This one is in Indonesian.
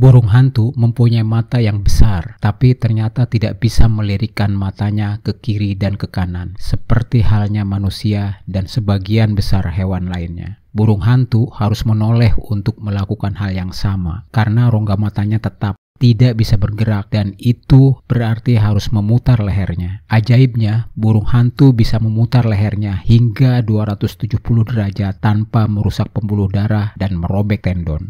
Burung hantu mempunyai mata yang besar, tapi ternyata tidak bisa melirikkan matanya ke kiri dan ke kanan, seperti halnya manusia dan sebagian besar hewan lainnya. Burung hantu harus menoleh untuk melakukan hal yang sama, karena rongga matanya tetap tidak bisa bergerak dan itu berarti harus memutar lehernya. Ajaibnya, burung hantu bisa memutar lehernya hingga 270 derajat tanpa merusak pembuluh darah dan merobek tendon.